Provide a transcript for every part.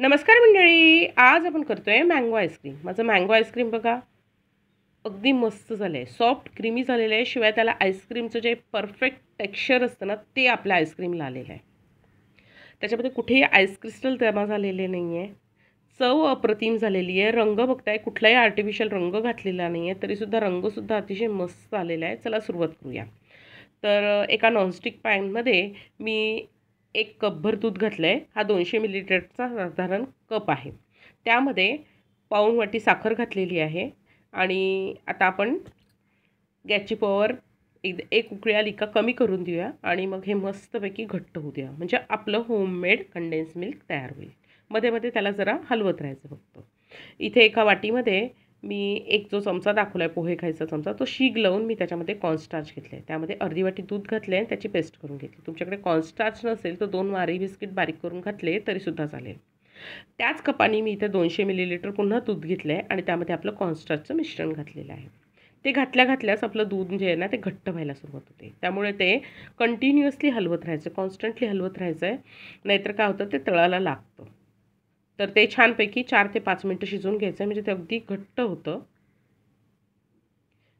नमस्कार मंडळी आज आपण करतो आहे मँगो आईस्क्रीम माझं मँगो आईस्क्रीम बघा अगदी मस्त झालं आहे सॉफ्ट क्रीमी झालेलं आहे शिवाय त्याला आईस्क्रीमचं जे परफेक्ट टेक्स्चर असतं ना ते आपल्या आईस्क्रीमला आलेलं आहे त्याच्यामध्ये कुठेही आईस्क्रिस्टल जमा झालेले नाही आहे चव अप्रतिम झालेली आहे रंग बघताय कुठलाही आर्टिफिशियल रंग घातलेला नाही आहे तरीसुद्धा रंगसुद्धा अतिशय मस्त आलेला आहे चला सुरुवात करूया तर एका नॉनस्टिक पॅनमध्ये मी एक कपभर दूध घातलं आहे हा दोनशे मिलीलिटरचा साधारण कप आहे त्यामध्ये पाऊण वाटी साखर घातलेली आहे आणि आता आपण गॅसची पॉवर एक एक उकळी का कमी करून देऊया आणि मग हे मस्तपैकी घट्ट होऊ द्या म्हणजे आपलं होममेड कंडेन्स मिल्क तयार होईल मध्ये मध्ये त्याला जरा हलवत राहायचं फक्त इथे एका वाटीमध्ये मी एक जो चमचा दाखवला आहे पोहे खायचा चमचा तो शीग लावून मी त्याच्यामध्ये कॉर्नस्टार्च घेतलं आहे त्यामध्ये अर्धी वाटी दूध घातले आणि त्याची पेस्ट करून घेतली तुमच्याकडे कॉर्नस्टार्च नसेल तर दोन वारी बिस्किट बारीक करून घातले तरीसुद्धा चालेल त्याच कपाने मी इथे दोनशे मिलीलिटर पुन्हा दूध घेतलं आहे आणि त्यामध्ये आपलं कॉन्स्टार्टचं मिश्रण घातलेलं आहे ते घातल्या घातल्यास आपलं दूध जे आहे ना ते घट्ट व्हायला सुरुवात होते त्यामुळे ते कंटिन्युअसली हलवत राहायचं कॉन्स्टंटली हलवत राहायचं आहे नाहीतर काय होतं ते तळाला लागतं तर ते छानपैकी चार ते पाच मिनटं शिजवून घ्यायचं आहे म्हणजे ते अगदी घट्ट होतं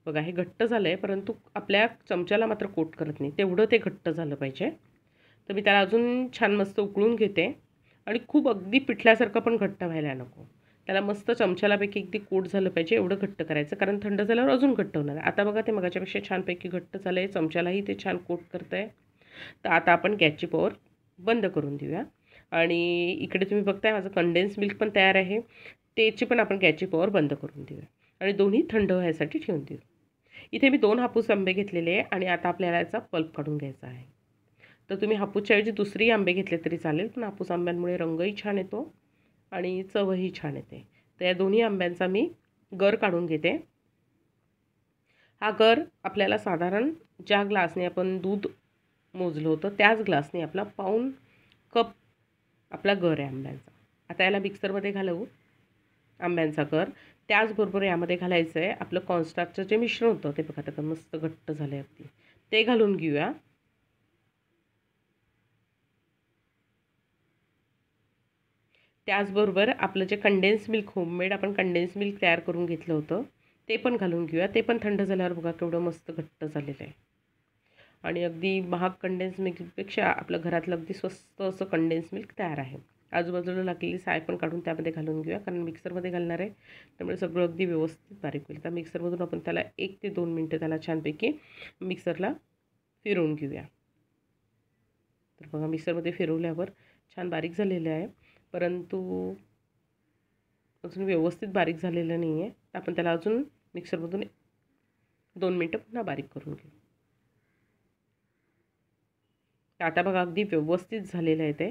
बघा हे घट्ट झालं आहे परंतु आपल्या चमच्याला मात्र कोट करत नाही तेवढं ते घट्ट झालं पाहिजे तर मी त्याला अजून छान मस्त उकळून घेते आणि खूप अगदी पिठल्यासारखं पण घट्ट व्हायला नको त्याला मस्त चमच्यालापैकी अगदी कोट झालं पाहिजे एवढं घट्ट करायचं कारण थंड झाल्यावर अजून घट्ट होणार आहे आता बघा ते मगाच्यापेक्षा छानपैकी घट्ट झालं आहे चमच्यालाही ते छान कोट करतं आहे तर आता आपण गॅसची पॉवर बंद करून देऊया आणि इकडे तुम्ही बघताय माझं कंडेन्स मिल्क पण तयार आहे त्याची पण आपण गॅसची पॉवर बंद करून देऊया आणि दोन्ही थंड व्हायसाठी ठेवून देऊ इथे मी दोन हापूस आंबे घेतलेले आहे आणि आता आपल्याला याचा पल्प काढून घ्यायचा आहे तर तुम्ही हापूसच्याऐवजी दुसरी आंबे घेतले तरी चालेल पण हापूस आंब्यांमुळे रंगही छान येतो आणि चवही छान येते तर या दोन्ही आंब्यांचा मी गर काढून घेते हा गर आपल्याला साधारण ज्या ग्लासने आपण दूध मोजलं होतं त्याच ग्लासने आपला पाऊन कप आपला गर आहे आंब्यांचा आता याला मिक्सरमध्ये घालवू आंब्यांचा घर त्याचबरोबर यामध्ये घालायचं आहे आपलं कॉन्स्टार्टचं जे मिश्रण होतं ते बघा आता मस्त घट्ट झालं आहे अगदी ते घालून घेऊया त्याचबरोबर आपलं जे कंडेन्स मिल्क होममेड आपण कंडेन्स मिल्क तयार करून घेतलं होतं ते पण घालून घेऊया ते पण थंड झाल्यावर बघा केवढं मस्त घट्ट झालेलं आहे आणि अगदी महाग कंडेन्स मिल्कपेक्षा आपल्या घरातलं अगदी स्वस्त असं कंडेन्स मिल्क तयार आहे आजूबाजूला लागलेली साय पण काढून त्यामध्ये घालून घेऊया कारण मिक्सरमध्ये घालणार आहे त्यामुळे सगळं अगदी व्यवस्थित बारीक होईल तर मिक्सरमधून आपण त्याला एक ते दोन मिनटं त्याला छानपैकी मिक्सरला फिरवून घेऊया तर बघा मिक्सरमध्ये फिरवल्यावर छान बारीक झालेलं आहे परंतु अजून व्यवस्थित बारीक झालेलं नाही आहे आपण त्याला अजून मिक्सरमधून दोन मिनटं पुन्हा बारीक करून घेऊ टाटा बघा अगदी व्यवस्थित झालेलं आहे ते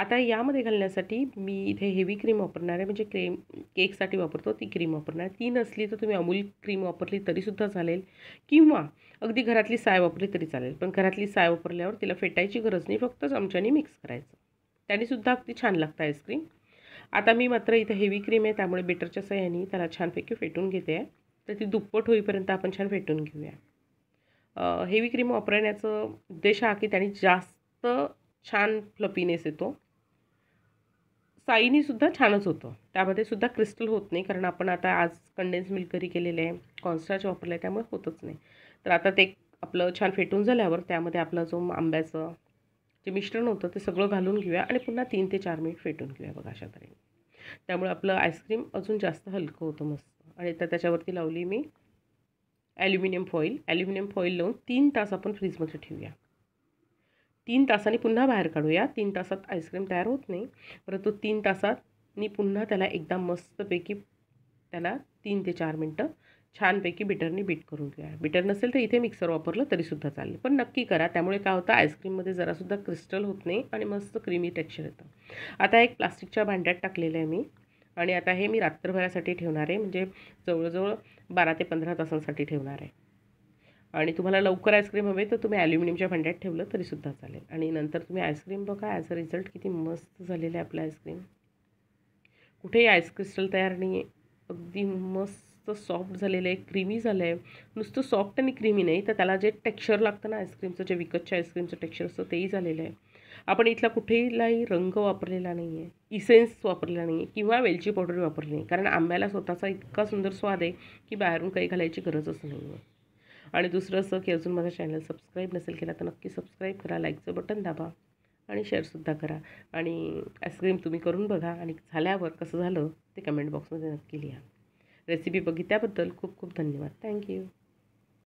आता यामध्ये घालण्यासाठी मी इथे हेवी क्रीम वापरणार आहे म्हणजे क्रीम केकसाठी वापरतो ती क्रीम वापरणार ती नसली तर तुम्ही अमूल क्रीम वापरली तरीसुद्धा चालेल किंवा अगदी घरातली साय वापरली तरी चालेल पण घरातली साय वापरल्यावर तिला फेटायची गरज नाही फक्त चमच्याने मिक्स करायचं त्यानेसुद्धा अगदी छान लागतं आईस्क्रीम आता मी मात्र इथे हेवी क्रीम आहे त्यामुळे बेटरच्या सहाय्याने त्याला छानपैकी फेटून घेते आहे तर ती दुप्पट होईपर्यंत आपण छान फेटून घेऊया हेवी क्रीम वापरण्याचं उद्देश हा की त्याने जास्त छान फ्लपीनेस येतो साईनीसुद्धा छानच होतं त्यामध्ये सुद्धा क्रिस्टल होत नाही कारण आपण आता आज कंडेन्स मिल्क घरी केलेलं आहे कॉन्स्टार्च वापरलं आहे त्यामुळे होतच नाही तर आता ते आपलं छान फेटून झाल्यावर त्यामध्ये आपला जो आंब्याचं जे मिश्रण होतं ते सगळं घालून घेऊया आणि पुन्हा तीन ते चार मिनिट फेटून घेऊया बघा अशा तऱ्हेने त्यामुळे आपलं आईस्क्रीम अजून जास्त हलकं होतं मस्त आणि आता त्याच्यावरती लावली मी ॲल्युमिनियम फॉईल ॲल्युमिनियम फॉईल लावून तीन तास आपण फ्रीजमध्ये ठेवूया तीन तासाने पुन्हा बाहेर काढूया तीन तासात आईस्क्रीम तयार होत नाही परंतु तीन तासातनी पुन्हा त्याला एकदा मस्तपैकी त्याला तीन ते चार मिनटं छानपैकी बिटरनी बीट करून घ्या बिटर नसेल तर इथे मिक्सर वापरलं तरीसुद्धा चालेल पण नक्की करा त्यामुळे काय होतं आईस्क्रीममध्ये जरासुद्धा क्रिस्टल होत नाही आणि मस्त क्रीमी टेक्स्चर येतं आता एक प्लास्टिकच्या भांड्यात टाकलेलं आहे मी आणि आता हे मी रात्रभरासाठी ठेवणार आहे म्हणजे जवळजवळ बारा ते पंधरा तासांसाठी ठेवणार आहे आणि तुम्हाला लवकर आईस्क्रीम हवे तर तुम्ही ॲल्युमिनियमच्या भांड्यात ठेवलं तरीसुद्धा चालेल आणि नंतर तुम्ही आईस्क्रीम बघा ॲज अ रिझल्ट किती मस्त झालेलं आहे आपलं आईस्क्रीम कुठेही आईस्क्रिस्टल तयार नाही अगदी मस्त सॉफ्ट झालेलं आहे क्रीमी झालं आहे नुसतं सॉफ्ट आणि क्रीमी नाही तर त्याला जे टेक्स्चर लागतं ना आईस्क्रीमचं जे विकतच्या आईस्क्रीमचं टेक्स्चर असतं तेही झालेलं आहे आपण इथला कुठेलाही रंग वापरलेला नाही आहे इसेन्स वापरलेला नाही आहे किंवा वेलची पावडर वापरली नाही कारण आंब्याला स्वतःचा इतका सुंदर स्वाद आहे की बाहेरून काही घालायची गरजच नाही आहे आणि दुसरं असं की अजून माझा चॅनल सबस्क्राईब नसेल केला तर नक्की सबस्क्राईब करा लाईकचं बटन दाबा आणि शेअरसुद्धा करा आणि आईस्क्रीम तुम्ही करून बघा आणि झाल्यावर कसं झालं ते कमेंट बॉक्समध्ये नक्की लिहा रेसिपी बघितल्याबद्दल खूप खूप धन्यवाद थँक्यू